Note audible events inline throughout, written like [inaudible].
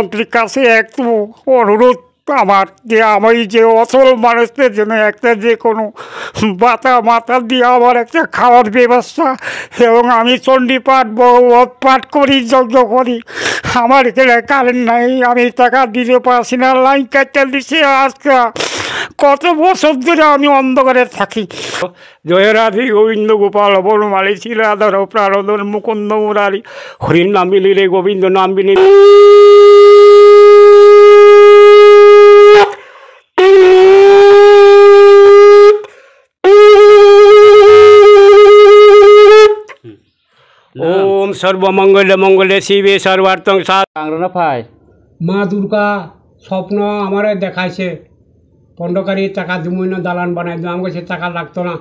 মন্ত্রীর কাছে একটু অনুরোধ আমার যে আমি যে অসল মানুষদের জন্য একটা যে কোনো বাতা মাথা দিয়ে আমার একটা খাওয়ার ব্যবস্থা এবং আমি চণ্ডীপাঠ পাঠ পাঠ করি যজ্ঞ করি আমার এখানে কারেন্ট নাই আমি টাকা দিতে পারছি না লাইন কাটতে দিছে আজকে কত বছর ধরে আমি অন্ধকারে থাকি জয়রাধি গোবিন্দ গোপাল অবন মালি শিলাধর প্রাণধর মুকুন্দ মুরারি হরিণ নাম বিলি রে গোবিন্দ বিলি ওম সর্বমঙ্গলে মঙ্গলে শিবে সর্বার্থং সাংরণ পায় মা দুর্গা স্বপ্ন আমার দেখাইছে পণ্ডকারী টাকা দিমই না দালান বানাই দাও আমাকে সে টাকা লাগতো না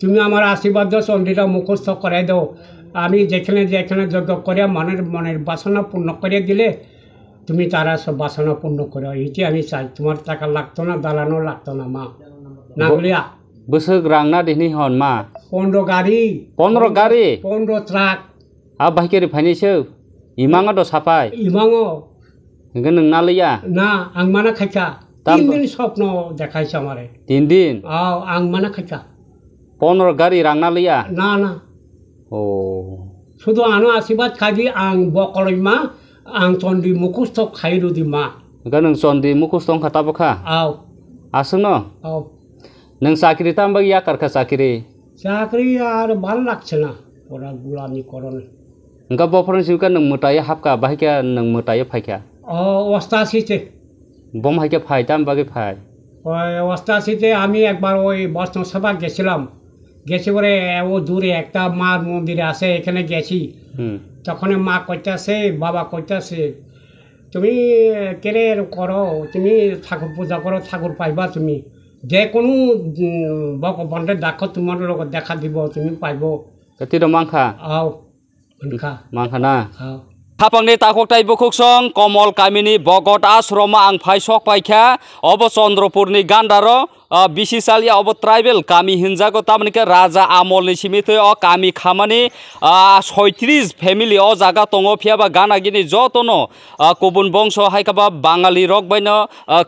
তুমি আমার আশীর্বাদ দাও চণ্ডীটা মুখস্থ করাই দাও আমি যেখানে যেখানে যজ্ঞ করিয়া মনের মনের বাসনা পূর্ণ করিয়া দিলে তুমি তারা সব বাসনা পূর্ণ করো এটি আমি চাই তোমার টাকা লাগতো না দালানও লাগতো না মা না বলিয়া বসে গ্রাংনা দিন হন মা পনেরো গাড়ি পনেরো গাড়ি পনেরো truck apa kiri panisyo imango do sapai imango ngeneng nali ya na ang mana kaca tindin sopno dekai samare tindin au ang mana kaca ponor gari rang nali ya na na oh sudo anu asibat kaji ang bokol ima ang sondi mukus tok kairu di ma ngeneng condi mukus tong kata buka au asuno au neng sakiri tambagi ya karka sakiri sakiri ya ada balak cina orang ni koron Engkau bawa perang siukan neng mutai hapka bahaya neng mutai pakai. Oh, wasta sih বোম হাইকে ফাইতাম বাকি phi ওই অষ্টাশিতে আমি একবার ওই বৈষ্ণব সভা গেছিলাম গেছি পরে ও দূরে একটা মার মন্দিরে আছে এখানে গেছি তখন মা কইতাছে বাবা কইতাছে তুমি কেড়ে করো তুমি ঠাকুর পূজা করো ঠাকুর পাইবা তুমি যে কোনো ভগবানের দেখো তোমার লোক দেখা দিব তুমি পাইব মাংখা আও थापांनि ताखकटाइ बखुकसं कमल कामिनि बगत आश्रम आं फायसक पायख्या अब चन्द्रपुरनि गान्दार बिसिसालि अब ट्राइबेल कामि हिन्जाको तामानिके राजा आमलनि सिमित अ कामि खामानि सैत्रिस फेमिलि अ जागा दङ फियाबा गानागिनि जतन गुबुन बंश हाइकाबा बाङालि रग बायन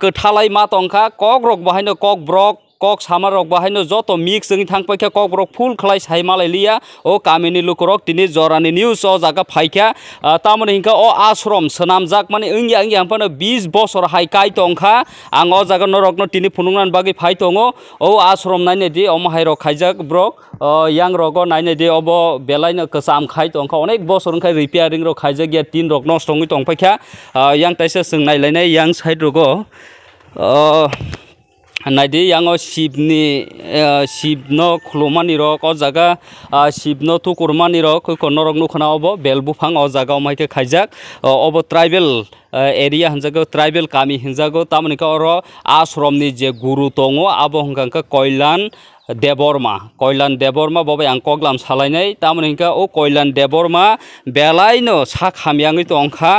कोथालाइ मा तंखा कक रग बाहायनो कक ब्रक কক সামার রক বহাইন যত মিক্স জিনিস থাকে কক রক ফুল খাই সাইমালাই লিয়া ও কামিনী লুক রক দিন জরানি নিউজ ও জায়গা ফাইকা তামানে হিংকা ও আশ্রম সামজাক মানে ইংগি আঙ্গি হামফান বিশ বছর হাই কাই তংখা আং ও জায়গা নরক দিন ফুনুনান বাকি ফাই তঙ ও আশ্রম নাইনে দি অম হাই রক খাইজাক ব্রক ইয়াং রক নাইনে দি অব বেলাই কচাম খাই তংখা অনেক বছর ইংখাই রিপেয়ারিং রক খাইজাক ইয়া তিন রক নষ্ট হই তংফাইখা ইয়াং তাইসে সাইড রক 呃。Uh नायदे आङो शिबनि शिबनो खुलुमानि रक अ जागा शिबनो थुकुरमानि रक कर्नरक नुखोना अब' बेल बुफां अ जागा माइखो खायजाक अब' ट्राइबेल एरिया हिंजागो ट्राइबल कामी हिंजागो तमनिकर आश्रम जे गुरु दंग अब हंगा कल्याण देवर्मा कल्याण देवर्मा बब आं कग्लाम सालायनाय तामनिका ओ कल्याण देवर्मा बेलायनो सा खामियाङै दंखा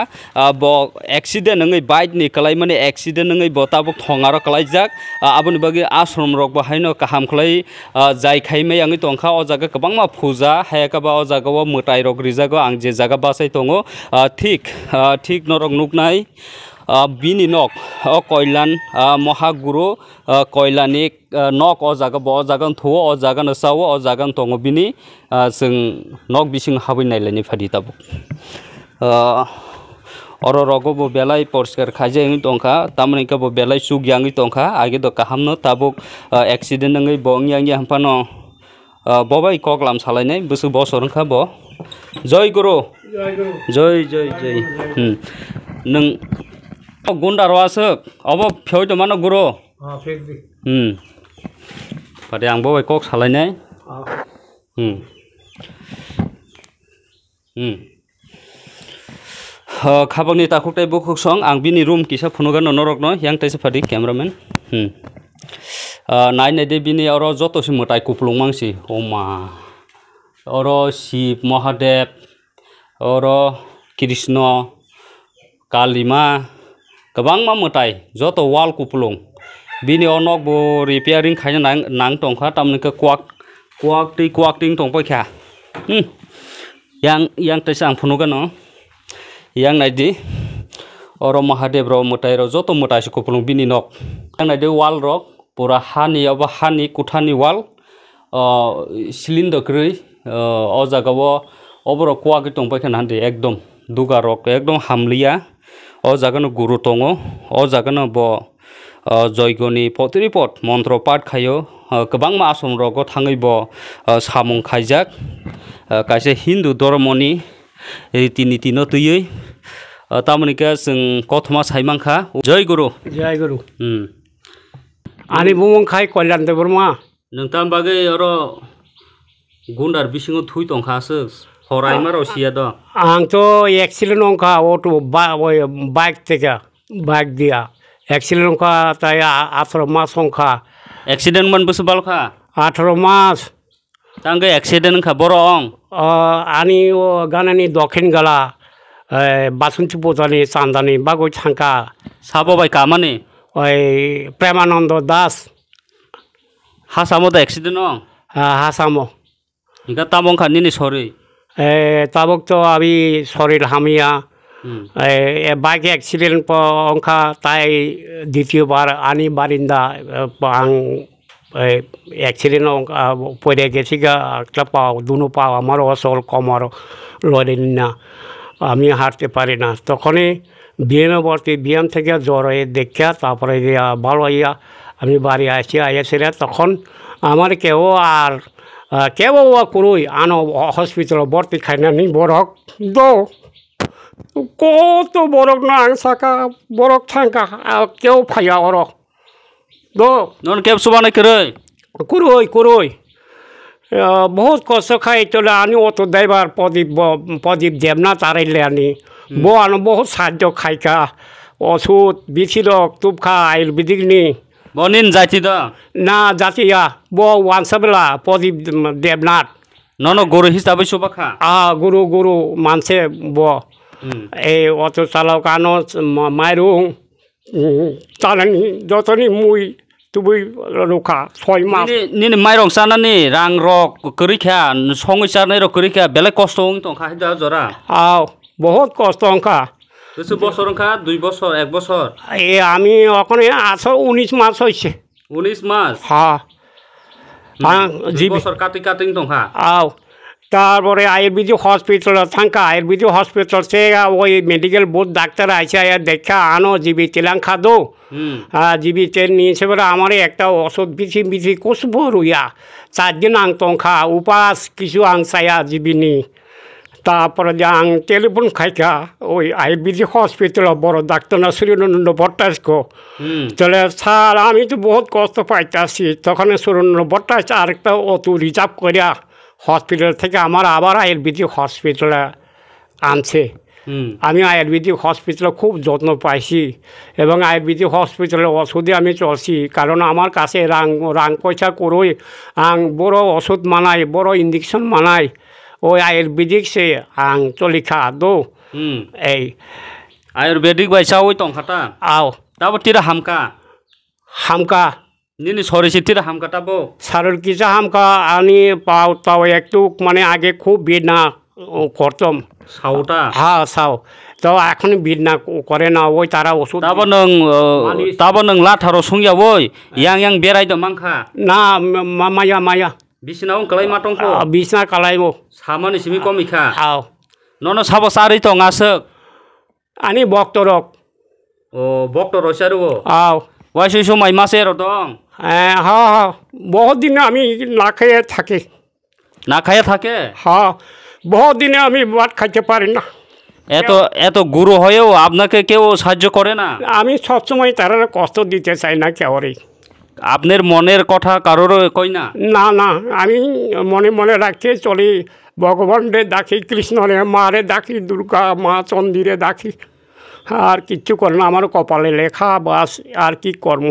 ब एक्सिडेन्ट नङै बाइकनि कलाय माने एक्सिडेन्ट नङै बताबो थङारो कलायजाक आबोनि बागै आश्रम रग बाहायनो काहाम खलाय जाय खायमै आङै दंखा ओ जागा गोबांमा फुजा हायाका बा ओ जागाव मोटाय रग रिजागो आं जे जागा बासाय दङ थिक थिक नरक नुकना নাই বিন ইনক কল্যাণ মহাগুরু কল্যাণী নক অজাগন ব অজাগন থ অজাগন সও অজাগন তঙ বি নক বিং হাবিনাইলাইনি ফাদি তাবো অর রগো বো বেলাই পরিষ্কার খাইজে দা তামানে কাব বেলাই সুগিয়াঙ্গি দা আগে তো কাহামনো তাবুক এক্সিডেন্ট নঙ্গি বঙ্গিয়াঙ্গি হামফানো ববাই কগলাম সালাইনাই বসু বসরংখা ব জয় গুরু জয় জয় জয় नंग गुंडा रोस अब फेव तो मानो गुरु बारे आंब एक साल खबर दाखते बुक सौ आं भी रूम किसा फुनगन नरक नियंग फादी कैमरामैन नाइन नाइदे भी और जो से मोटा कुपलू मांगी ओमा और शिव महादेव और Krishna kalima kabangma mutai joto wall kupulung bini onok bo repairing khaina nang nang tongkha tamne ka kwak kwak ti kwak ting tongpa kha hm yang yang tai sang phunu gano yang nai di oro mahadev ro mutai ro joto mutai su kupulung bini nok yang nai de wall rok pura hani aba hani kuthani wall cylinder করে অ জাগাব অবর কুয়াকে টংপাইখান হান্দি একদম দুগারক একদম হামলিয়া अ जागोन गुरु दङ अ जागोन ब जयग'नि पत्रिपद मन्त्र पाठ खायो गोबां आसम रग' थाङै ब सामुं खायजाग खायसे हिन्दु धर्मनि रिति निति नतैयै तारमानिखा जों कथमा सायमांखा जय गुरु जय गुरु आनि बुंखाय कल्याण देव बर्मा नोंथां बागै र' गुन्दार बिसिङाव थुइ दंखासो হরাইমার ওসিয়া দ আংত অ্যাক্সিডেন্ট অঙ্কা অটো বাইক থেকে বাইক দিয়া অ্যাক্সিডেন্ট অঙ্কা তাই আঠারো মাস অঙ্কা অ্যাক্সিডেন্ট মানবসে বালখা আঠারো মাস তাঙ্গে অ্যাক্সিডেন্ট খা বড় অং আনি ও গানানি দক্ষিণ গালা বাসন্তী পূজানি চান্দানি বাগৈ থাঙ্কা সাবাবাই কামানি ওই প্রেমানন্দ দাস হাসামো তো অ্যাক্সিডেন্ট অং হ্যাঁ, হাসামো ইঙ্গা তামং খানি সরি তো আমি শরীর হামিয়া বাইক অ্যাক্সিডেন্ট সংখ্যা তাই দ্বিতীয়বার আনি বারিন্দা আং অ্যাক্সিডেন্ট পড়ে গেছি গা একটা পাও দুনো পাও আমার অসল কমর লড়েন না আমি হাঁটতে পারি না তখনই বিএমে ভর্তি বিএম থেকে জ্বর হয়ে দেখিয়া তারপরে ভালো হইয়া আমি বাড়ি আসি আইয়াছিলাম তখন আমার কেউ আর કેવો કુરુય આનો હોસ્પિટલ ભરતી ખાઈને નહીં બરક દો કોત બરક ના સાકા બરક થાંકા આ કેવો ફાયા ઓરો દો কেব કેપ સુબાને કરે কুরোই কুরোই বহুত কষ্ট খাই চলে আনি অত দেবার প্রদীপ প্রদীপ দেবনাথ আরাইলে আনি বো আনো বহুত সাহায্য খাইকা ওষুধ বিছিরক তুপখা আয়ুর্বেদিক নিয়ে বনিন জাতি দ না জাতি ইয়া ব ওয়ানসাবেলা প্রদীপ দেবনাথ নন ন গরু হিসাবে সুবাখা আ গুরু গুরু মানসে ব এই অত চালাও কানো মাইরু চালানি যতনি মুই তুই রোখা ছয় মাস নিন মাইরং চানানি রাং রক করিখা সঙ্গে চানাই রক করিখা বেলেগ কষ্ট হং টংখা জরা আও বহুত কষ্ট অংখা এ আমি এখন আসো উনিশ মাস হয়েছে উনিশ মাস হ্যাঁ বছর তারপরে আয়ুর্বেদিক হসপিটাল থাকা আয়ুর্বেদিক হসপিটাল সে ওই মেডিকেল বোর্ড ডাক্তার আছে দেখা আনো জিবি তেলাং খাদো জিবি তেল নিয়েছে বলে আমার একটা ওষুধ বিছি বিছি কষবো রুইয়া চার দিন আং উপাস কিছু আং চাইয়া জিবি নিয়ে তারপরে তাপরজাং টেলিফোন খাইকা ওই আয়ুর্বেদিক হসপিটাল বড় ডাক্তার না সুরেন্দ্র ভট্টাচার্য তাহলে স্যার আমি তো বহুত কষ্ট পাইতেছি তখন সুরেন্দ্র ভট্টাচার্য আরেকটা অটো রিজার্ভ করিয়া হসপিটাল থেকে আমার আবার আয়ুর্বেদিক হসপিটালে আনছে আমি আয়ুর্বেদিক হসপিটালে খুব যত্ন পাইছি এবং আয়ুর্বেদিক হসপিটালে ওষুধে আমি চলছি কারণ আমার কাছে রাং রাং পয়সা করই আং বড় ওষুধ মানায় বড় ইঞ্জেকশন মানায় ওই আয়ুর্বেদিক সে आं चलिखा दो এই আয়ুর্বেদিক বাইসা ওই তংখাটা আও তারপর তিরা হামকা হামকা নিনি সরেছি তিরা হামকাটাবো সারর কিসা হামকা আনি পাও তাও একটু মানে আগে খুব বেদনা করতাম সাউটা হ্যাঁ সাউ তো এখন না করে না ওই তারা ওষুধ তারপর নং তারপর নং লাথারও সঙ্গে ওই ইয়াং ইয়াং বেড়াইতো মাংখা না মায়া মায়া বিছনাও কালাই মাতং বিছনা কালাই মো সামান ইসমি খাও ইখা আও নন সাবসারি তং আসক আনি বক্তরক ও বক্তর রসারু আও ওই সেই সময় মাসে রতং হ্যাঁ হ বহুত দিন আমি না খেয়ে থাকি না খেয়ে থাকে হ বহুত দিনে আমি ভাত খাইতে পারি না এত এত গুরু হয়েও আপনাকে কেউ সাহায্য করে না আমি সবসময় তারা কষ্ট দিতে চাই না কেউরেই আপনার মনের কথা কারোরও কই না না না আমি মনে মনে রাখতে চলি ভগবান ভগবানরে দেখি কৃষ্ণরে রে দেখি দুর্গা মা চন্দিরে দেখি আর কিচ্ছু করে না আমার কপালে লেখা বাস আর কি কর্ম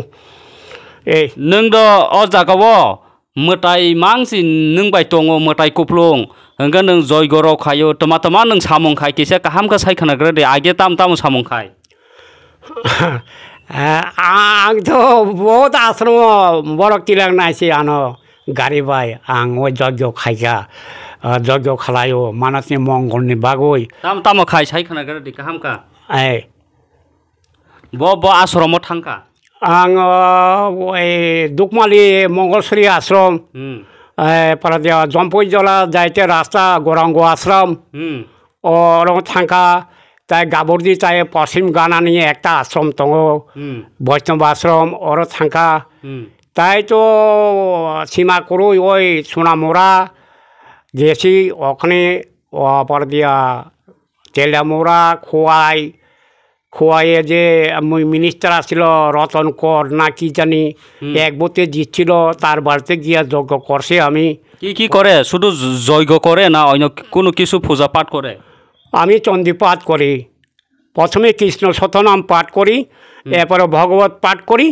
এই নন্দ অ জাগাব মোটাই মাংসি নং বাই দঙ মোটাই কুপ্লং হঙ্গা নং খায়ো তোমা তোমা নং সামং খাই কেসে কাহামকা সাইখানাগ্রা দে আগে তাম তাম সামং খাই [laughs] ए बहुत आश्रम बर तिल आन गा भइ आङ जज्ञ खाइ जज्ञ खालो मनसनी मङ्गल बगैँ खाइ आश्रम अब ओकमली मंगलश्री आश्रम जम्फ जला जे राष्ट्र गौरङ आश्रम थ তাই গাবর্দি চাই পশ্চিম গানা নিয়ে একটা আশ্রম দङ বৈষ্ণব আশ্রম অর থাঙ্কা তাই তো সীমা করু ওই সোনামোড়া গেছি ওখানে অপর দিয়া তেলামোড়া খোয়াই খোয়াইয়ে যে মিনিস্টার আসছিল রতন কর না কি জানি এক বোতে জিতছিল তার বাড়িতে গিয়া যজ্ঞ করছে আমি কি কি করে শুধু যজ্ঞ করে না অন্য কোনো কিছু পূজা পাঠ করে আমি চণ্ডীপাঠ করি প্রথমে কৃষ্ণ শতনাম পাঠ করি এরপরে ভগবত পাঠ করি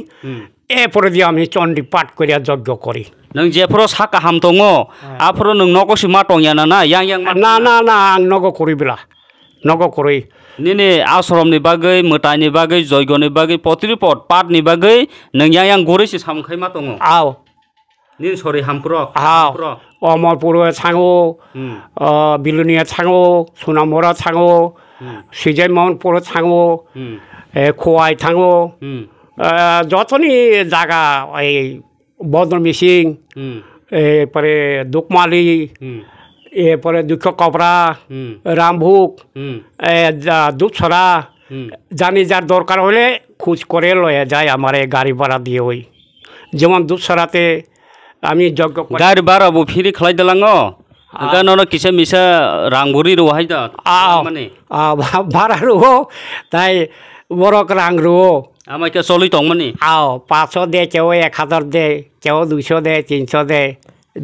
এরপরে দিয়ে আমি চণ্ডী পাঠ করিয়া যজ্ঞ করি নং যেফোরাव সাকা হাম দङ আফোरो नों नगसि मा दं याना ना यां यां ना ना ना आं नग করিবিলা নগ করি নিনে আশ্রমনি বাগৈ মোটাইনি বাগৈ যজ্ঞনি বাগৈ পত্রিপদ পাঠনি বাগৈ नों यां यां গরিসি সামখাই মা দङ আও নিন সরি হামপ্র হামপ্র 어머보로의 상호, বিলুনিয়া 어, 밀루니의 상호, 소나무라 상호, খোয়াই 시제먼 যতনি জায়গা এই বদর মিসিং এরপরে দুকমালি এরপরে দুঃখ কপড়া রামভুক দুধসরা জানি যার দরকার হলে খোঁজ করে লয়ে যায় আমার এই গাড়ি ভাড়া দিয়ে ওই যেমন দুধসরাতে আমি যজ্ঞ গাড়ি বারা বুফিরি খেলাই দিলাঙো গানো কিসে মিশা রাংবুরি রোহাই দা মানে ভাড়া রো তাই বরক রাং রো আমাকে চলি তো মানে আও পাঁচশো দে কেউ এক হাজার দে কেউ দুশো দে তিনশো দে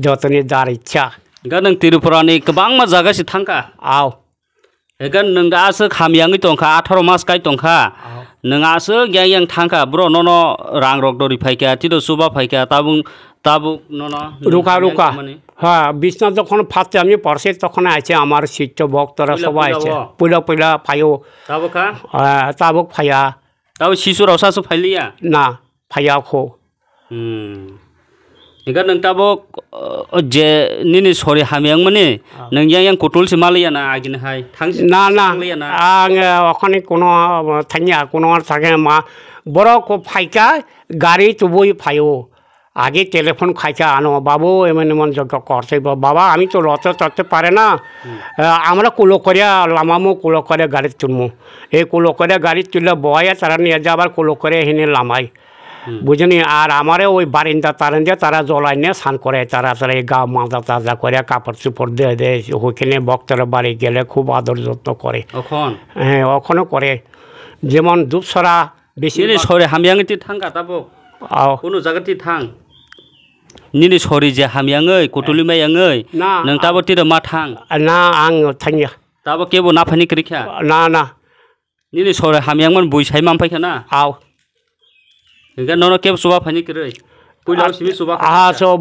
যতনি যার ইচ্ছা গান নং ত্রিপুরানি গোবাং মা জায়গাসে থাকা আও গান নং আসো খামিয়াঙ্গি দংখা আঠারো মাস গাই দংখা নাসু গ্যাং থাকা ব্র নন রং রকদরি ফাইকা তিদ সুবা ফাইকা তাবু তাবু নন রুকা রুকা হ্যাঁ বিষ্ণু যখন ফার্স্ট আমি পড়ছি তখন আছে আমার শিষ্য ভক্তরা সবাই আছে পয়লা পয়লা ফাইও তাবুক ফাইয়া তাও শিশুর অসাসু ফাইলিয়া না ফাইয়া খো ಈಗ ನಂಗೆ ತಾಬೋ ಜೆ ನಿನ್ನ ಸರಿ ಹಾಮಿಯಂಗ್ ಮನೆ ನಂಗೆ ಯಾ ಯಂಗ್ ಕೊಟ್ಟುಲ್ಸಿ ಮಾಲಯ್ಯನ ಆಗಿನ ಹಾಯ್ বড় কো ফাইকা গাড়ি তুবই ফাইও আগে টেলিফোন খাইকা আনো বাবু এমন এমন যজ্ঞ করছে বাবা আমি তো রথ চড়তে পারে না আমরা কুলো করে লামামো কুলো করে গাড়ি তুলমু এই কুলো করে গাড়ি তুললে বয় তারা নিয়ে যাবার কুলো করে হিনে লামাই বুঝিনি আর আমারে ওই বারিন্দা তারিন্দা তারা জলাই নিয়ে স্নান করে তারা তারা এই গা মাজা তাজা করে কাপড় চুপড় দিয়ে দেয় ওইখানে ভক্তরা বাড়ি গেলে খুব আদর যত্ন করে হ্যাঁ ওখানেও করে যেমন দুপসরা বেশি সরে হামিয়াঙ্গি থাং কাটাবো কোনো জায়গাটি থাং নিনি সরি যে হামিয়াঙ্গই কটলিমাইয়াঙ্গই নং তাবো তিরো মা থাং না আং থাঙ্গিয়া তাবো কেবো না ফানি করিখা না না নিনি সরে হামিয়াঙ্গন বইসাই মামফাইখা না আও गंगा नौनो के सुबह फनी कर रही कोई लाओ सिमी सुबह हां सो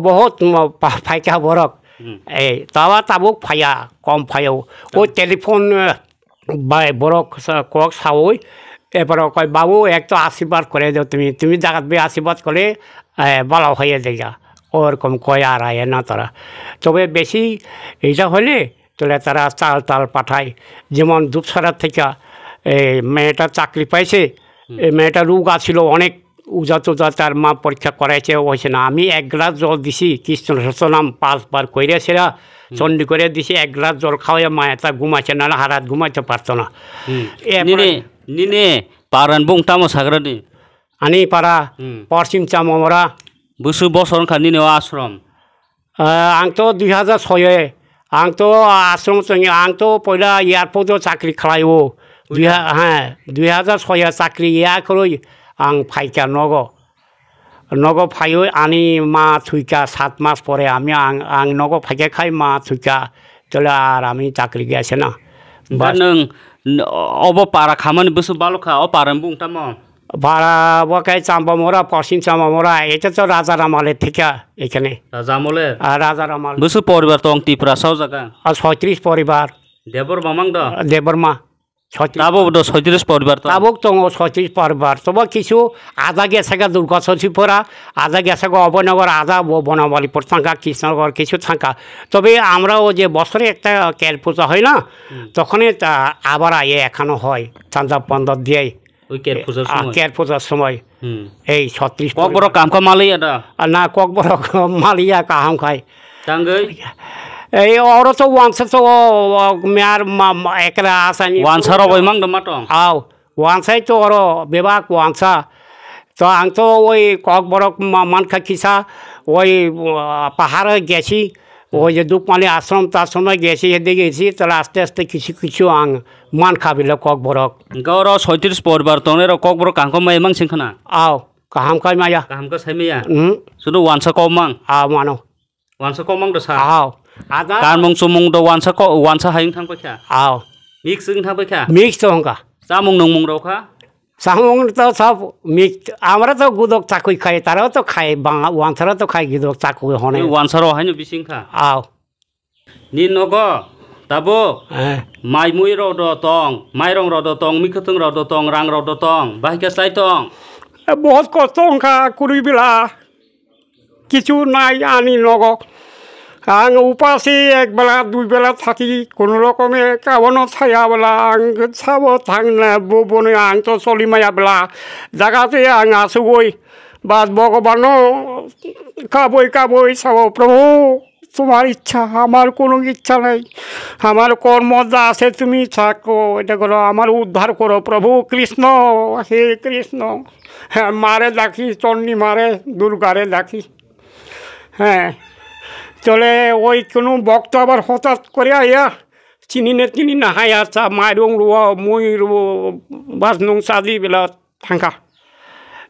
সাউই এরপরে কয় বাবু এক তো আশীর্বাদ করে দাও তুমি তুমি জাগাত বি আশীর্বাদ করে বলা হয়ে দেখা ওরকম কয় আর আয় না তারা তবে বেশি এটা হলে তাহলে তারা চাল তাল পাঠায় যেমন ধূপসরার থেকে মেয়েটা চাকরি পাইছে এই মেয়েটা রোগ আছিল অনেক উজা তুজা তার মা পরীক্ষা করাইছে হয়েছে না আমি এক গ্লাস জল দিছি কৃষ্ণ সচনাম পাঁচবার কইরে সেরা চন্ডী করে দিছি এক গ্লাস জল খাওয়াই মায়া তা ঘুমাইছে না হারাত ঘুমাইতে পারতো না নিনে পারান বংটামো সাগ্রানি আনি পারা পশ্চিম চামরা বসু বসর খানি নেওয়া আশ্রম আংতো দুই হাজার ছয়ে আংতো আশ্রম সঙ্গে আংতো পয়লা এয়ারপোর্টও চাকরি খালাইব দুই হ্যাঁ দুই হাজার ছয়ে চাকরি ইয়া করে आं फायखा नग नग फायो आनी मा थुइखा सात मास परे आमी आं आं नग फायखा खाय मा थुइखा तले आर आमी चाकरि गैयासै ना दा नों अब पारा खामानि बोसो बालखा अ पारा बुंथाम ভাড়া বকাই চাম্বামোরা পশ্চিম মরা এটা তো রাজা রামালের থেকে এখানে রাজা আমলের রাজা রামাল বুঝছো পরিবার তো অংটি প্রাসাও জায়গা আর ছয়ত্রিশ পরিবার দেবর মামাং দেবর মা ছয়ত্রিশ পরিবার তো ছয়ত্রিশ পরিবার তবে কিছু আধা গেছাগা দুর্গা শশীপুরা আধা গেছাগা অবনগর আধা বনমালীপুর থাকা কৃষ্ণনগর কিছু থাকা তবে আমরা আমরাও যে বছরে একটা ক্যাল পূজা হয় না তখনই তা আবার আয়ে এখানো হয় চান্দা পন্দর দিয়ে কেয়ার পূজার সময় এই ছত্রিশ কক বড় কাম মালিয়া না কক বড় মালিয়া কাহাম খায় ఎవరో వంశ మ్యార్ ఎక్కడ ఆసాని వంశర బయమంగ్ దమాట అవు వంశాయి తో ఓరో బివాక్ వంశ তো আংত ওই ককবরক মানখা খিসা ওই পাহাড়ে গেছি ওই যে দুপালি আশ্রম তাশ্রমে গেছি এদিকে গেছি তাহলে আস্তে আস্তে কিছু কিছু আং মান খাবিল ককবরক গৌর সৈত্রিশ পরিবার তোর ককবরক কাহক মাই মাং সিংখানা আও কাহাম কাই মাইয়া কাহাম কাই সাইমাইয়া শুধু ওয়ানসা কমাং আও মানো ওয়ানসা কমাং তো সা আও আমরা তো গুদক চাকুই খাই তারাও তো খায় বাঙা তো খায় গুদক চাকুই হনে তাবো মাই মুই মাইরং রদ মিখতং রদ তং রাং রদ তং বহুত কষ্ট হংখা কুড়ি বিলা কিছু নাই আনি নগক আং উপাসে একবেলা বেলা থাকি কোনো রকমে কাবনো ছায়াবেলা আং ছাব থাং না বনে আং তো চলিমায়াবেলা জাগাতে আং আছো বা ভগবান কাবই কাবই চাব প্রভু তোমার ইচ্ছা আমার কোনো ইচ্ছা নাই আমার কর্ম যা আছে তুমি থাকো এটা করো আমার উদ্ধার করো প্রভু কৃষ্ণ হে কৃষ্ণ হ্যাঁ মারে দেখি চণ্ডী মারে দুর্গারে দেখি হ্যাঁ চলে ওই কোনো বক্ত আবার হঠাৎ করে আয়া চিনি না চিনি নাহাই আচ্ছা মাইরং রুয়া মই বাজনং সাজি বেলা থাকা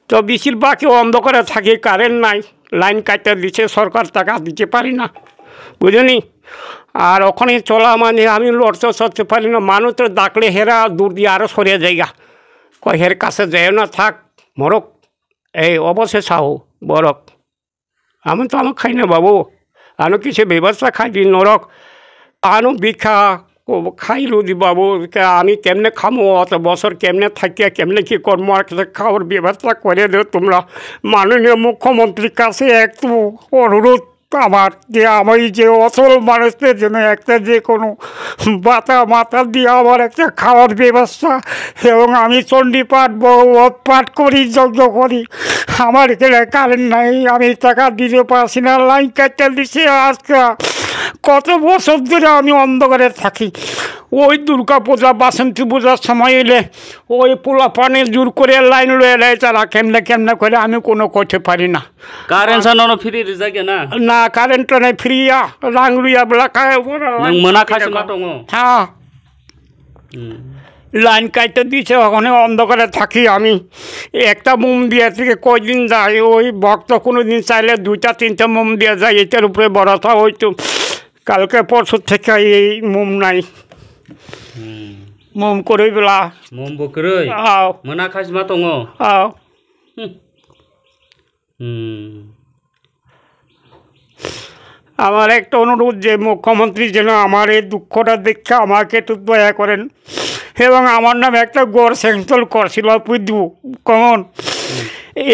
তো বেশিরভাগ অন্ধকারে থাকে কারেন্ট নাই লাইন কাটতে দিচ্ছে সরকার টাকা দিতে পারি না বুঝলি আর ওখানে চলা মানে আমি লড়তে সরতে পারি না মানুষ তো ডাকলে হেরা দূর দিয়ে আরও সরে যাইগা কয় হের কাছে যায় না থাক মরক এই অবশেষ সাহু বরক আমি তো আমার খাই না বাবু આનો કીધે વ્યવસ્થા ખાઈ નરક આનો ভিক্ষা খাইলো বাবু আমি কেমনে খামো অত বছর কেমনে থাকি কেমনে কি করবো আর খাওয়ার ব্যবস্থা করে দেও তোমরা মাননীয় মুখ্যমন্ত্রীর কাছে একটু অনুরোধ আমার যে আমি যে অসল মানুষদের জন্য একটা যে কোনো বাতা মাথা দিয়ে আমার একটা খাওয়ার ব্যবস্থা এবং আমি চণ্ডী পাঠ পাঠ করি যজ্ঞ করি আমার এখানে কারেন্ট নাই আমি টাকা দিতে পারছি না লাইন কাটতে দিছে আজকে কত বছর ধরে আমি অন্ধকারে থাকি ওই দুর্গা পূজা বাসন্তী পূজার সময় এলে ওই পোলা পানি জোর করে লাইন লয়ে লাই তারা কেমনে কেমনে করে আমি কোনো করতে পারি না কারেন্ট সানো ফ্রি রিজাকে না না কারেন্ট নাই ফ্রিয়া রাংরুয়া বলা খায় মনা খাইছে না হ্যাঁ লাইন কাটতে দিয়েছে ওখানে অন্ধকারে থাকি আমি একটা মোম দিয়ে থেকে কয়দিন যায় ওই ভক্ত কোনো দিন চাইলে দুইটা তিনটা মোম দিয়ে যায় এটার উপরে বড় হইতো কালকে পরশুর থেকে এই মোম নাই মোম করে বেলা মোম বকরই আও মনা খাস মা তঙ আও আমার একটা অনুরোধ যে মুখ্যমন্ত্রী যেন আমার এই দুঃখটা দেখে আমাকে একটু দয়া করেন এবং আমার নামে একটা গড় সেন্টল করছিল পুই দু কমন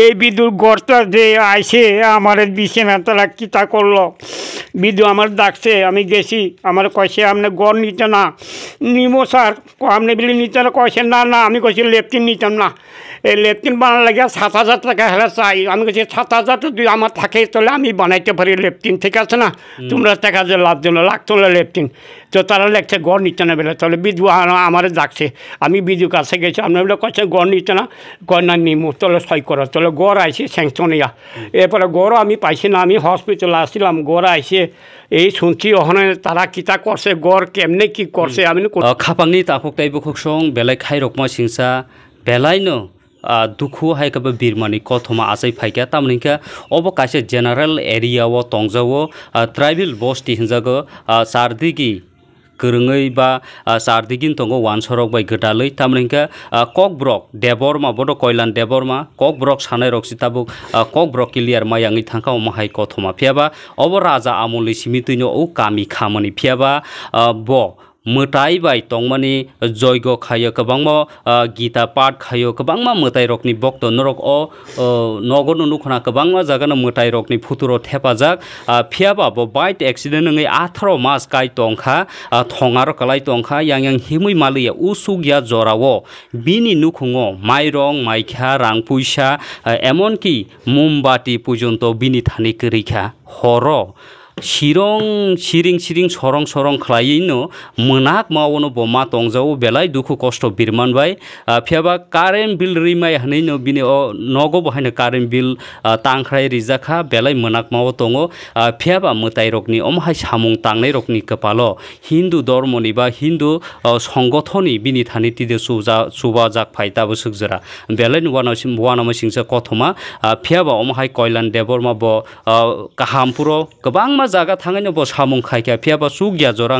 এই বিদুর গড়টা যে আইসে আমার বিছানা তারা কিতা করলো বিদু আমার ডাকছে আমি গেছি আমার কয়েছে আপনি গড় নিতে না নিমো স্যার আপনি বলি নিতে না কয়েছে না না আমি কয়েছি লেপটিন নিতাম না এই লেপটিন বানার লাগে সাত হাজার টাকা হলে চাই আমি বলছি সাত হাজার দুই আমার থাকে তাহলে আমি বানাইতে পারি লেপটিন ঠিক আছে না তোমরা টাকা যে লাভ জন্য লাগতো না লেপটিন তো তারা লেখছে গড় নিতে না বেলা তাহলে বিজু আমার ডাকছে আমি বিজু কাছে গেছি আপনার বলে কচ্ছে গড় নিতে না গড় না নিমু তাহলে সই করো তাহলে গড় আইসি স্যাংশনিয়া এরপরে গড়ও আমি পাইছি না আমি হসপিটালে আসছিলাম গড় আইসে এই শুনছি ওখানে তারা কিতা করছে গড় কেমনে কি করছে আমি খাপাংনি তাপক তাইব খুব সং বেলায় খাই রকমা সিংসা বেলাই ন दुखु दुखुहाय कब बिरमानी कथमा आसै फाइका तामनिका अब कासे जेनरल एरिया व तंगजाव ट्राइबल बस्ती हिन्जागो सारदिगी गोरोङै बा सारदिगिन तंगो वान सरक बाय गोदालै तामरिंका कक ब्रक देबरमा बड कयलान देबरमा कक ब्रक सानाय रक्सि ताबु कक ब्रक क्लियार थांका थांखा अमाहाय कथमा फियाबा अब राजा आमलनि सिमितैनो औ कामि खामानि फियाबा ब মতাই বাই টংমানি জয়গ খাইও কবংমো গীতা পাঠ খাইও কবংমা মতাই রকনি বক্ত নরক অ নগর নুখনা কবংমা জাগান মতাই রকনি ফুতুরো থেপাজাক ফিয়াবাবো বাইট এক্সিডেন্ট নঙ্গি আঠারো মাস কাই টংখা থংার কালাই টংখা ইয়াং ইয়াং হিমুই মালিয়া গিয়া জরাও বিনি নুখুঙো মাইরং মাইখা রং পুইসা এমনকি মোমবাতি পর্যন্ত বিনি থানি করিখা হর सिरङ सिरिङ सिरिङ सरङ सरङ्ल नो बेलाय दुखु बुखु कस्ट विरमा फिब बिल रिमाय रिमो वि नगो बिल तांख्राय बारेन्ट विल तखा खाइ मक दो पिह मेत रगनी अम साम तगनी कपलो हिन्दू धर्मनि बा हिन्दू सङ्गठन विद्युत सुवा जाफा बो सरा कठमा फियम अम कयला देव कहाँपुर जागा जागन अब साम खाइ पिय सू गि जोर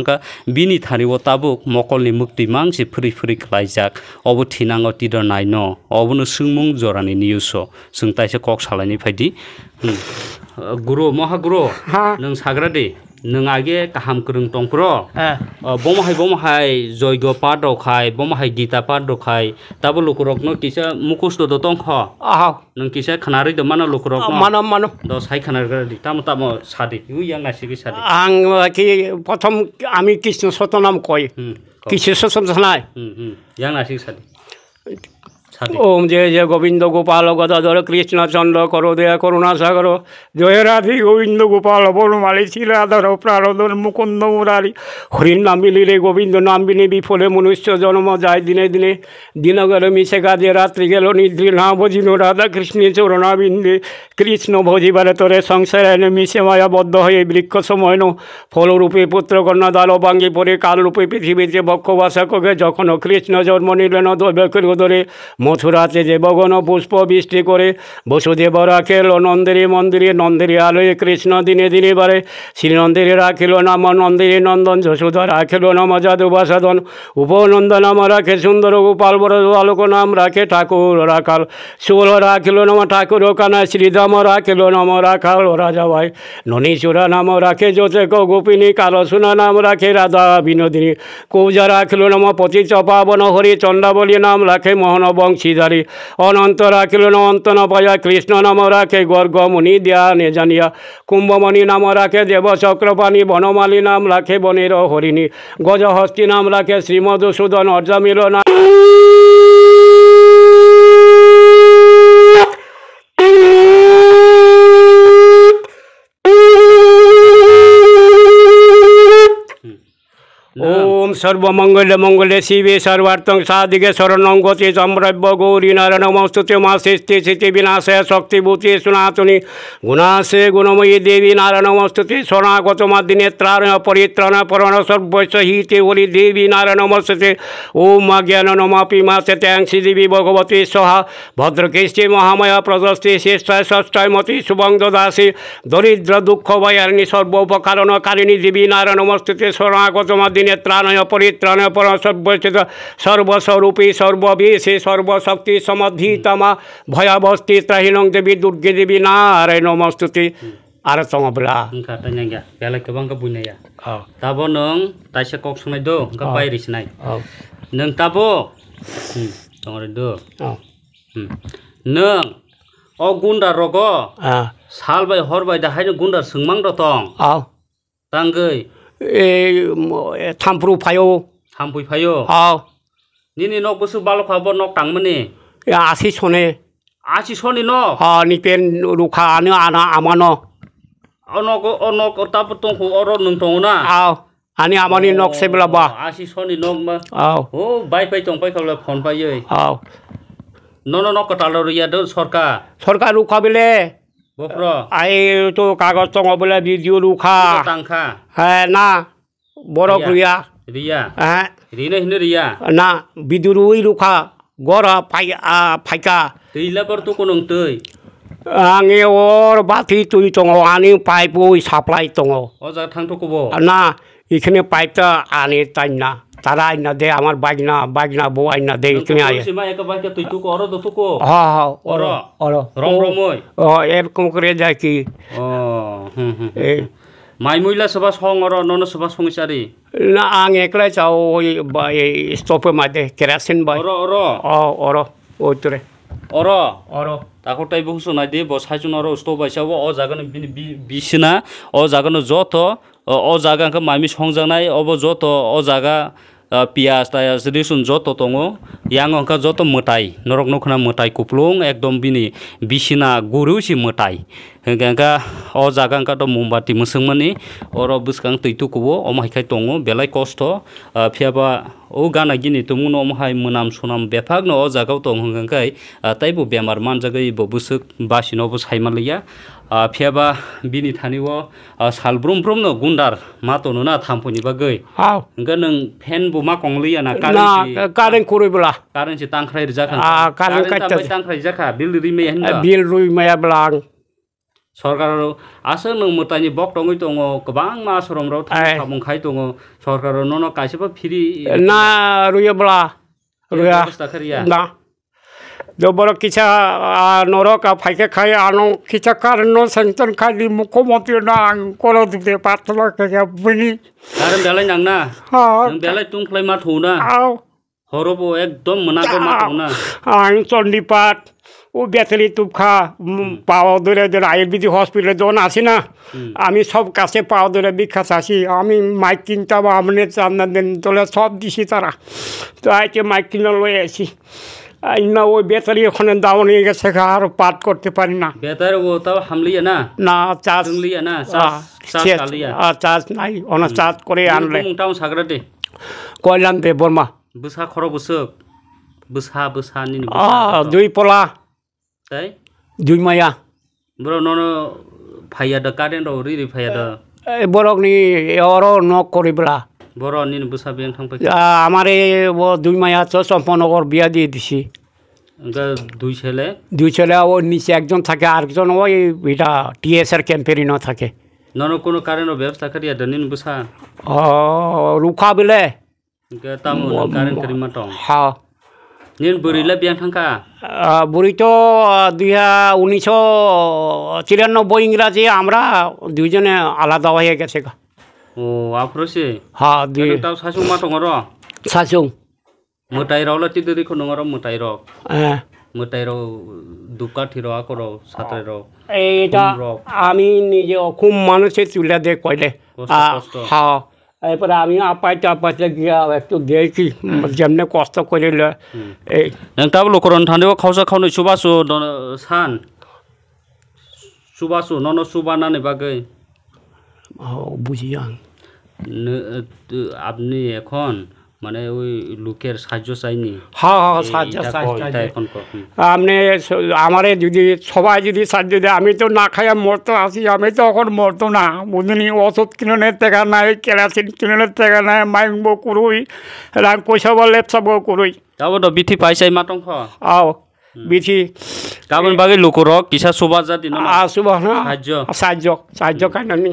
वि ताबुक मकलनि मुक्ति मस फै फुरी जब तिनाङो तिदन नो अब नै सङमू जो नियुसो सङ्तै कक साल गुरु महागुरु न सग्रा दे নাগে কাহাম কৰং টংপ্ৰ বমহাই বমহাই যজ্ঞ পাত ৰখাই বমহাই গীতা পাত ৰখাই তাব লোকৰক ন কিছা মুখস্থ দংখ নং কিছা খানাৰি দ মান লোকৰক মানো মানো দাই খানাৰ তাম তাম চাদে আং গাছিবি প্ৰথম আমি কৃষ্ণ সতনাম কয় কৃষ্ণ সতন জানাই নাছিল ওম জয় জয় গোবিন্দ গোপাল গদাধর কৃষ্ণচন্দ্র করো দেয়া করুণা সাগর জয় রাধি গোবিন্দ গোপাল বনমালী শিলাধর প্রাণধর মুকুন্দ মুরারি হরিণ নামিলি রে গোবিন্দ নামিনি বিফলে মনুষ্য জন্ম যায় দিনে দিনে দিন গেল মিশে কাজে রাত্রি গেল নিদ্রি না ভজিল রাধা কৃষ্ণে চরণাবিন্দে কৃষ্ণ ভজিবারে তোরে সংসারে এনে মিশে মায়াবদ্ধ হয়ে বৃক্ষ সময় ফলরূপে পুত্র কন্যা দাল বাঙ্গি পরে কালরূপে পৃথিবীতে বক্ষবাসা কে যখন কৃষ্ণ জন্ম নিলেন দৈব ধরে মথুরাতে যে বগন পুষ্প বৃষ্টি করে বসুদেব রাখেল নন্দিনী মন্দিরে নন্দিনী আলোয় কৃষ্ণ দিনে দিনে বারে শ্রীনন্দিরে রাখিল নাম নন্দিনী নন্দন যশোধা রাখিল নাম যাদুবাসাধন উপনন্দ নাম রাখে সুন্দর গোপাল বড় আলোক নাম রাখে ঠাকুর রাখাল শুল রাখিল নাম ঠাকুর কানা শ্রীধাম রাখিল নাম রাখাল রাজা ভাই ননীচূড়া নাম রাখে যতেক গোপিনী কালসুনা নাম রাখে রাধা বিনোদিনী কৌজা রাখিল নাম পতি চপাবন হরি চন্দাবলী নাম রাখে মোহন বংশীধারী অনন্ত রাখিল অন্ত নয়া কৃষ্ণ নাম রাখে গর্গ মুনি দিয়া নে জানিয়া কুম্ভমণি নাম রাখে দেব চক্রপাণী বনমালী নাম রাখে বনের হরিণী গজহস্তি নাম রাখে শ্রীমধুসূদন অর্জামিল নাম সর্বমঙ্গলে শিবে সর্বার্থং সাদিকে শরণং গতি সম্রব্য গৌরী নারায়ণমস্তুতে মা সৃষ্টি স্থিতি বিনাশে শক্তিভূতি সনাতনী গুণাশে গুণময়ী দেবী নারায়ণমস্তুতে শরণাগত মাদিনে ত্রাণ পরিত্রাণ পরণ সর্বস্ব হিতে হরি দেবী নারায়ণমস্তুতে ওম জ্ঞান নমাপি মাসে ত্যাংসি দেবী ভগবতী সহা ভদ্রকেষ্টে মহামায়া প্রদস্তি শ্রেষ্ঠায় ষষ্ঠায় মতি শুভং দাসী দরিদ্র দুঃখ ভয়ারিণী সর্বোপকারণকারিণী দেবী নারায়ণমস্তুতে শরণাগত মাদিনে ত্রাণয় পরিত্রাণ পর সর্বস্থিত সর্বস্বরূপী সর্ববেশে সর্বশক্তি সমধিতমা ভয়াবস্থি ত্রাহিণং দেবী দুর্গে দেবী নারায়ণ মস্তুতি आरो दङब्ला ओंखारनाया बेलेग गोबां बुनाया दाबो नों दाइसे कक संनाय दो ओंखाम बायरिसनाय नों दाबो दङरै दो नों अ गुन्दा रग साल बाय हर बाय दाहायनो गुन्दा सोंमां दं दांगै थाम्फ्रु फायो थाम्फै फायो औ निनि नक बसु बालो खाबो नक थांमोनि आसि सने आसि सने न अ निपेन रुखानो आना आमानो অনক অনক তাপ তং অর নং তং না আও আনি আমানি নক সেবলা বা আসি সনি নক মা আও ও by pi Tang pi খাবলা phone পাই আও ন ন নক তালর ইয়া দ সরকার সরকার রুখা বেলে আহি কাগজ টঙ বোলে দি দিওঁ হে না বৰক ৰিয়া না বিদুৰ ওই আনি পাইপ ঐ এইখিনি পাইপটা আনি টাইম না তারা আইনা দে আমার বাজনা বাজনা বউ আইনা দে তুমি আই এরকম করে যায় কি মাই মহিলা সভা সং অর নন সভা সংসারি না আং একলাই চাও ওই স্টপে মাঝে কেরাসিন বাই অর অর অর ওই তোরে অর অর তাকো তাই বহু নাই দিয়ে বসাইছুন অর স্টপ বাইসাবো অ জাগানো বিছনা অ জাগানো যত অ জাগাকে মামি সংজানাই অব যত অ জাগা पियास टायास जुदि सुन जत दङ यां अंखा जत मोटाय नरक नखना मोटाय कुप्लुं एकदम बिनि बिसिना गुरुसि मोटाय हेंगा ओ जागांका दं मुम्बाति मोसोंमोनि अर बुसखां तैतुखौबो अमाहायखाय दङ बेलाय कस्त' फियाबा ओ गाना गिनि तुमुं नमहाय मोनाम सुनाम बेफागनो ओ जागाव दं हेंगांखाय तैबो बेमार मानजागै बबुसो बासिनावबो सायमालैया phiaba bini thaniwo salbrum brum no gundar ma to na thampo ni bagai aw nga nang pen bu ma kongli ana karan si na karan kuroi bla karan si tangkhrai rija khan a karan kacha tangkhrai rija kha bil ri me hen bil rui me blang सरकारो आसो नों मतानि बक दङै दङ गोबां मा सरम राव थामुंखाय दङ सरकारो न न कासेबा फ्रि ना रुयोब्ला रुया ना জবর কিছা নরক ফাইকে খাই আনো কিছা কারণ সেন্টন খালি মুখ্যমন্ত্রী না আং কল দিতে পাতলা কে বিনি কারণ বেলাই নাং না বেলাই তুংলাই মাত হো না হরব একদম মনাগো মাত হো না আং চন্ডিপাঠ ও বেতারি তুপখা পাওয়া ধরে আয়ুর্বেদিক হসপিটালে যখন আসি না আমি সব কাছে পাওয়া ধরে বিখ্যাত আসি আমি মাইক কিনতাম আমনে চান্দা দিন তোলে সব দিছি তারা তো আজকে মাইক কিনে লয়ে আসি না ওই বেতারি ওখানে দাও নিয়ে গেছে আর পাঠ করতে পারি না বেতার ও তাও হামলিয়া না না চাষ লিয়া না চার্জ নাই ওনা চার্জ করে আনলে টাউন সাগরাতে কয়লান দে বর্মা বুসা খর বুসক বুসা বুসা নি দুই পলা তাই দুই মাইয়া বড় নন ফাইয়া দ কারেন্ট রি রি ভাইয়া দ বরক নি অর ন করিবলা আমার এই ও দুই মাই আছে চম্পনগর বিয়া দিয়ে দিছি দুই ছেলে দুই ছেলে ওর নিচে একজন থাকে আরেকজন ওই এটা টিএসআর ক্যাম্পেরই না থাকে নন কোনো কারণে ব্যবসা করিয়া ও রুখা বিলে কারেন্ট করি মাটং হ্যাঁ নিন বুড়িলে বুড়ি তো দুই উনিশশো তিরানব্বই ইংরাজি আমরা দুইজনে আলাদা হয়ে গেছে গা 오 앞으로시 하 뒤에 따 사중 마통어로 사중 무타이로로 띠드리 코농어로 무타이로 에 মুটাইরো দুকাঠিরো আকরো সাঁতারেরো এইটা আমি নিজে খুব মানুষে তুলে দিয়ে কইলে হ্যাঁ এরপরে আমি আপাইতে আপাইতে গিয়া একটু দেখি যেমনি কষ্ট করিল এই নोंथाङाबो লকরন থানদেও খাওসা খাওনো সুবাসু সান সুবাসু নন সুবানানি বাগৈ বুঝি আं আপনি এখন মানে ওই লোকের সাহায্য চাইনি হ্যাঁ হ্যাঁ সাহায্য সাহায্য আপনি আমারে যদি সবাই যদি সাহায্য দেয় আমি তো না খাইয়া মরতো আসি আমি তো এখন মরতো না বুঝলি ওষুধ কিনোনের টাকা নাই কেরাসিন কিনোনের টাকা নাই মাইংব করুই রাম পয়সা বলে সব করুই তাবো তো বিথি পাইসাই মাতং আও বিথি গাবন বাগে লোকর কিসা শোভা জাতি না হ্যাঁ। সাহায্য সাহায্য সাহায্য কাহিনী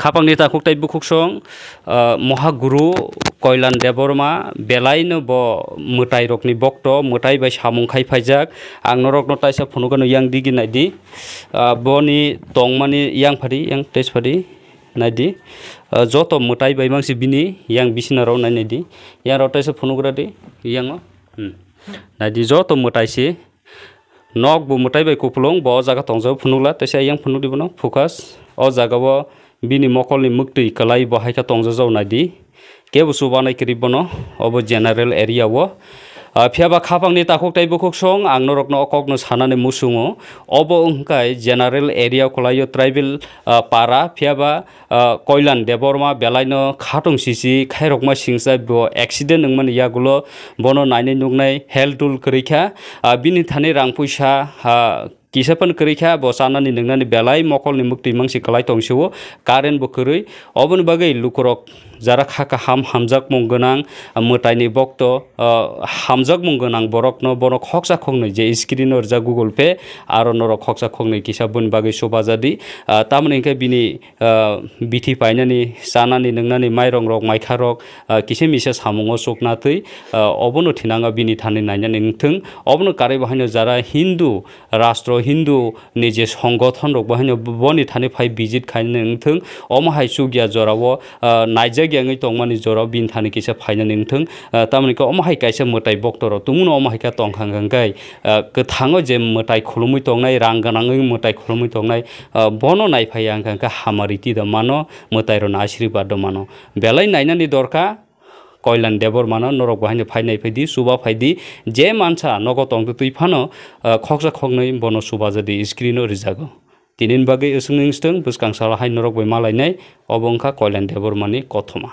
খাপাং নেতা কোকটাইব কুকসং মহাগুরু কৈলান দেবরমা বেলাইন ব মতাই রকনি বক্ত মতাই বাই সামং খাই ফাইজাক আং নরক নতাই সা ফনু গানো ইয়াং দিগি নাইদি বনি টংমানি ইয়াং ফাদি ইয়াং টেস ফাদি নাইদি যত মতাই বাই মাংসি বিনি ইয়াং বিসিনা রাও নাইনাইদি ইয়াং রাও তাইসা ফনু গরাদি ইয়াং নাইদি যত মতাইসি নক বু মতাই বাই কুপলং ব জাগা টংজাও ফনুলা তাইসা ইয়াং ফনু দিব ফোকাস অ জাগাব bini mokolni muktui kalai bo haikha tongjajaw naidi kebusu banai kribono obo general area o phiaba khapangni takok tai bukok song ang norokno okokno sanane musungo obo ongkai general area kolayo tribal para phiaba koilan deborma belaino khatong sisi khairokma singsa bo accident nongman yagulo bono naine nugnai heldul krikha bini thani rang puisa किसेपन कृख्या बो चाना न बेला मोखल नि मुक्ति मसला तु current बु कुरु अभन যারা খাকা হাম হামজাক মং গনাং মতাইনি বক্ত হামজাক মং গনাং বরক ন বরক হকসা খংনি যে স্ক্রিনর যা গুগল পে আর নর হকসা খংনি কিসা বন বাগে শোভা যাদি তামানে ইংকে বিনি বিথি পাইনানি সানানি নংনানি মাইরং রক মাইকা রক কিসে মিসে সামুঙ্গ সোকনাতেই অবনো ঠিনাঙ্গা বিনি থানে নাইনানি নিথং অবনো কারে বাহান্য যারা হিন্দু রাষ্ট্র হিন্দু নিজে সংগঠন রক বাহান্য বনি থানে ফাই বিজিট খাইনি নিথং অমহাই সুগিয়া জরাব নাইজা বে gyangi tongmani jora bin thani kisa phaina ningthung tamani ko omahai kaisa motai boktoro tumuno omahai ka tongkhang gai kwthango je motai khulumui tongnai rang ganangi motai khulumui tongnai bono naiphai angkhang ka hamariti da mano motai ron ashirwad da mano belai nainani dorka কয়লান দেবর মানো নরক বাহিনী ফাইনাই ফাইদি সুবা ফাইদি যে মানসা নগতং তুই Fanon খকসা খকনই বন সুবা যদি স্ক্রিনও রিজাগো তিনিন বাগে ইউসুং নিংস্টং বুসকাং সালা হাই নরক বৈমালাই নাই অবংখা কল্যাণ দেবর মানে কথমা